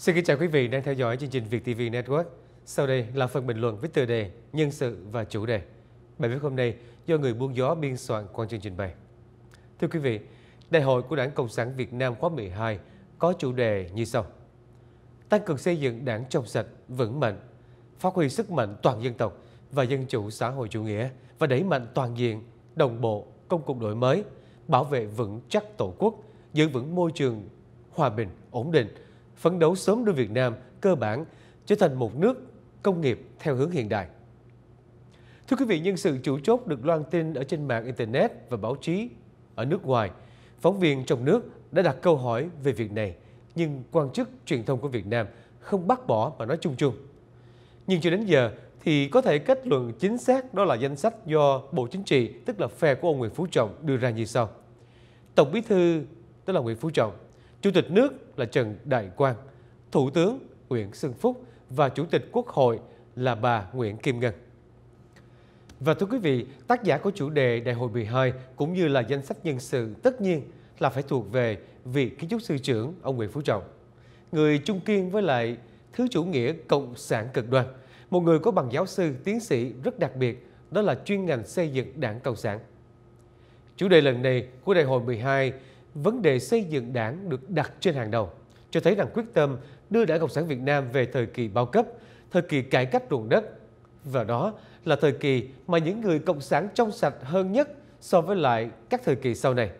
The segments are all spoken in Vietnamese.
Xin kính chào quý vị đang theo dõi chương trình Việt TV Network. Sau đây là phần bình luận với tựa đề Nhân sự và chủ đề. Bài viết hôm nay do người buôn gió biên soạn quan chương trình bày. Thưa quý vị, Đại hội của Đảng Cộng sản Việt Nam khóa 12 có chủ đề như sau. Tăng cường xây dựng đảng trong sạch, vững mạnh, phát huy sức mạnh toàn dân tộc và dân chủ xã hội chủ nghĩa và đẩy mạnh toàn diện, đồng bộ, công cuộc đổi mới, bảo vệ vững chắc tổ quốc, giữ vững môi trường hòa bình, ổn định, phấn đấu sớm đưa Việt Nam cơ bản trở thành một nước công nghiệp theo hướng hiện đại. Thưa quý vị, nhân sự chủ chốt được loan tin ở trên mạng Internet và báo chí ở nước ngoài. Phóng viên trong nước đã đặt câu hỏi về việc này, nhưng quan chức truyền thông của Việt Nam không bác bỏ mà nói chung chung. Nhưng cho đến giờ thì có thể kết luận chính xác đó là danh sách do Bộ Chính trị, tức là phe của ông Nguyễn Phú Trọng đưa ra như sau. Tổng bí thư, tức là Nguyễn Phú Trọng, Chủ tịch nước là Trần Đại Quang, Thủ tướng Nguyễn Xuân Phúc và Chủ tịch Quốc hội là bà Nguyễn Kim Ngân. Và thưa quý vị, tác giả của chủ đề Đại hội 12 cũng như là danh sách nhân sự tất nhiên là phải thuộc về vị kiến trúc sư trưởng ông Nguyễn Phú Trọng. Người trung kiên với lại thứ chủ nghĩa cộng sản cực đoan, một người có bằng giáo sư, tiến sĩ rất đặc biệt, đó là chuyên ngành xây dựng đảng cộng sản. Chủ đề lần này của Đại hội 12 vấn đề xây dựng đảng được đặt trên hàng đầu, cho thấy rằng quyết tâm đưa đảng Cộng sản Việt Nam về thời kỳ bao cấp, thời kỳ cải cách ruộng đất. Và đó là thời kỳ mà những người Cộng sản trong sạch hơn nhất so với lại các thời kỳ sau này.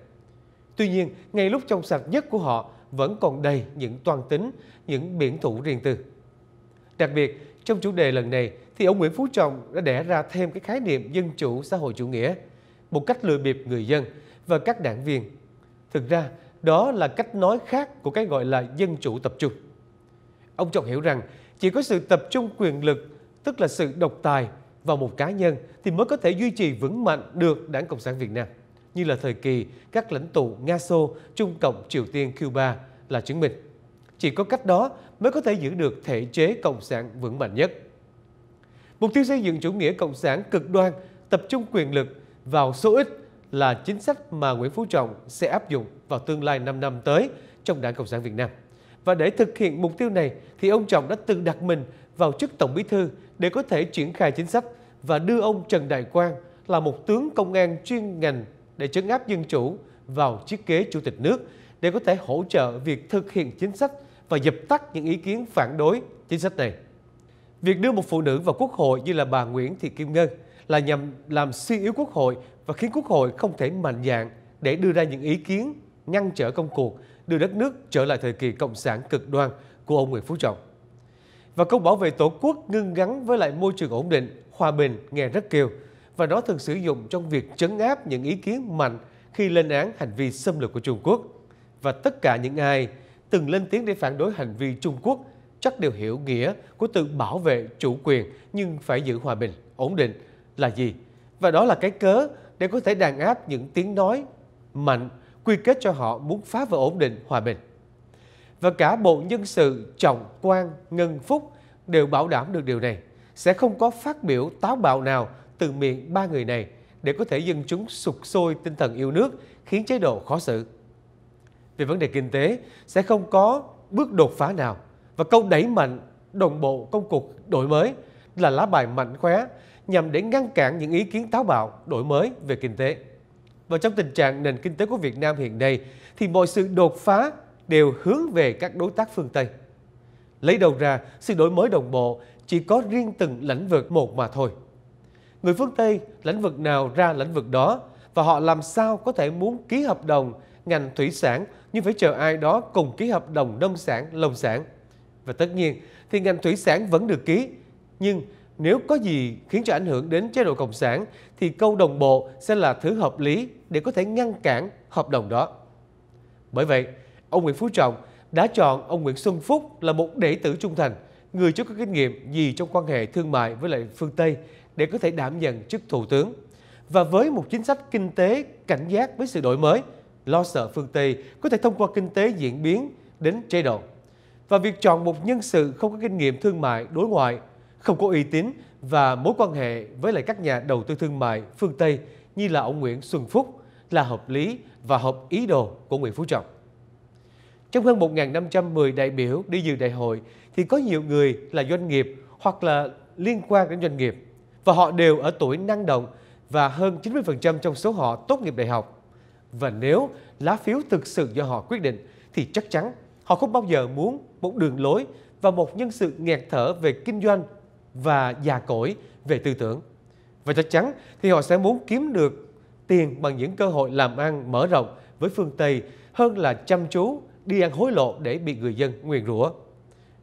Tuy nhiên, ngay lúc trong sạch nhất của họ vẫn còn đầy những toàn tính, những biển thủ riêng tư. Đặc biệt, trong chủ đề lần này thì ông Nguyễn Phú Trọng đã đẻ ra thêm cái khái niệm dân chủ xã hội chủ nghĩa, một cách lừa bịp người dân và các đảng viên Thực ra, đó là cách nói khác của cái gọi là dân chủ tập trung. Ông Trọng hiểu rằng chỉ có sự tập trung quyền lực, tức là sự độc tài vào một cá nhân thì mới có thể duy trì vững mạnh được Đảng Cộng sản Việt Nam, như là thời kỳ các lãnh tụ Nga Xô, Trung Cộng, Triều Tiên, Cuba là chứng minh. Chỉ có cách đó mới có thể giữ được thể chế cộng sản vững mạnh nhất. Mục tiêu xây dựng chủ nghĩa cộng sản cực đoan, tập trung quyền lực vào số ít là chính sách mà Nguyễn Phú Trọng sẽ áp dụng vào tương lai 5 năm tới trong Đảng Cộng sản Việt Nam. Và để thực hiện mục tiêu này thì ông Trọng đã từng đặt mình vào chức Tổng Bí thư để có thể triển khai chính sách và đưa ông Trần Đại Quang là một tướng công an chuyên ngành để trấn áp dân chủ vào chiếc ghế chủ tịch nước để có thể hỗ trợ việc thực hiện chính sách và dập tắt những ý kiến phản đối chính sách này. Việc đưa một phụ nữ vào quốc hội như là bà Nguyễn Thị Kim Ngân là nhằm làm suy yếu quốc hội và khiến quốc hội không thể mạnh dạn để đưa ra những ý kiến ngăn trở công cuộc đưa đất nước trở lại thời kỳ cộng sản cực đoan của ông Nguyễn Phú Trọng. Và câu bảo vệ tổ quốc ngưng gắn với lại môi trường ổn định, hòa bình nghe rất kêu và nó thường sử dụng trong việc chấn áp những ý kiến mạnh khi lên án hành vi xâm lược của Trung Quốc. Và tất cả những ai từng lên tiếng để phản đối hành vi Trung Quốc chắc đều hiểu nghĩa của tự bảo vệ chủ quyền nhưng phải giữ hòa bình, ổn định là gì và đó là cái cớ để có thể đàn áp những tiếng nói mạnh quy kết cho họ muốn phá vỡ ổn định hòa bình. Và cả Bộ Nhân sự Trọng quan Ngân Phúc đều bảo đảm được điều này. Sẽ không có phát biểu táo bạo nào từ miệng ba người này để có thể dân chúng sụp sôi tinh thần yêu nước khiến chế độ khó xử. Về vấn đề kinh tế, sẽ không có bước đột phá nào và câu đẩy mạnh đồng bộ công cuộc đổi mới là lá bài mạnh khóe nhằm để ngăn cản những ý kiến táo bạo, đổi mới về kinh tế. Và trong tình trạng nền kinh tế của Việt Nam hiện nay thì mọi sự đột phá đều hướng về các đối tác phương Tây. Lấy đầu ra, sự đổi mới đồng bộ chỉ có riêng từng lĩnh vực một mà thôi. Người phương Tây lĩnh vực nào ra lĩnh vực đó và họ làm sao có thể muốn ký hợp đồng ngành thủy sản nhưng phải chờ ai đó cùng ký hợp đồng nông sản, lồng sản. Và tất nhiên thì ngành thủy sản vẫn được ký nhưng nếu có gì khiến cho ảnh hưởng đến chế độ cộng sản thì câu đồng bộ sẽ là thứ hợp lý để có thể ngăn cản hợp đồng đó. Bởi vậy, ông Nguyễn Phú Trọng đã chọn ông Nguyễn Xuân Phúc là một đệ tử trung thành, người chưa có kinh nghiệm gì trong quan hệ thương mại với lại phương Tây để có thể đảm nhận chức thủ tướng. Và với một chính sách kinh tế cảnh giác với sự đổi mới, lo sợ phương Tây có thể thông qua kinh tế diễn biến đến chế độ. Và việc chọn một nhân sự không có kinh nghiệm thương mại đối ngoại không có uy tín và mối quan hệ với lại các nhà đầu tư thương mại phương Tây như là ông Nguyễn Xuân Phúc là hợp lý và hợp ý đồ của Nguyễn Phú Trọng. Trong hơn 1.510 đại biểu đi dự đại hội thì có nhiều người là doanh nghiệp hoặc là liên quan đến doanh nghiệp và họ đều ở tuổi năng động và hơn 90% trong số họ tốt nghiệp đại học. Và nếu lá phiếu thực sự do họ quyết định thì chắc chắn họ không bao giờ muốn một đường lối và một nhân sự nghẹt thở về kinh doanh và già cỗi về tư tưởng. Và chắc chắn thì họ sẽ muốn kiếm được tiền bằng những cơ hội làm ăn mở rộng với phương Tây hơn là chăm chú đi ăn hối lộ để bị người dân nguyền rủa.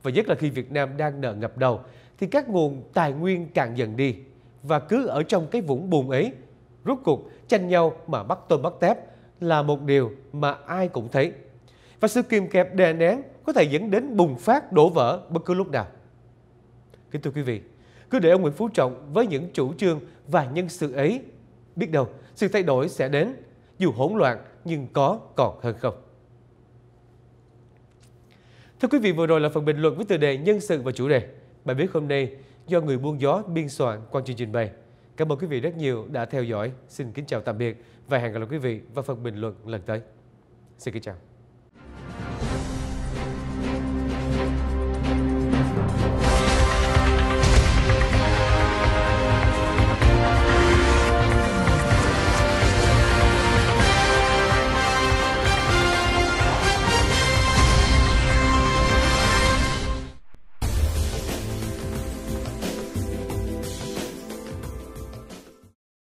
Và nhất là khi Việt Nam đang nợ ngập đầu thì các nguồn tài nguyên càng dần đi và cứ ở trong cái vũng bùn ấy rút cuộc tranh nhau mà bắt tôm bắt tép là một điều mà ai cũng thấy. Và sự kìm kẹp đè nén có thể dẫn đến bùng phát đổ vỡ bất cứ lúc nào. Kính thưa quý vị, cứ để ông Nguyễn Phú Trọng với những chủ trương và nhân sự ấy, biết đâu sự thay đổi sẽ đến, dù hỗn loạn nhưng có còn hơn không. Thưa quý vị, vừa rồi là phần bình luận với tựa đề Nhân sự và chủ đề. Bài viết hôm nay do người buôn gió biên soạn qua chương trình bày. Cảm ơn quý vị rất nhiều đã theo dõi. Xin kính chào tạm biệt và hẹn gặp lại quý vị vào phần bình luận lần tới. Xin kính chào.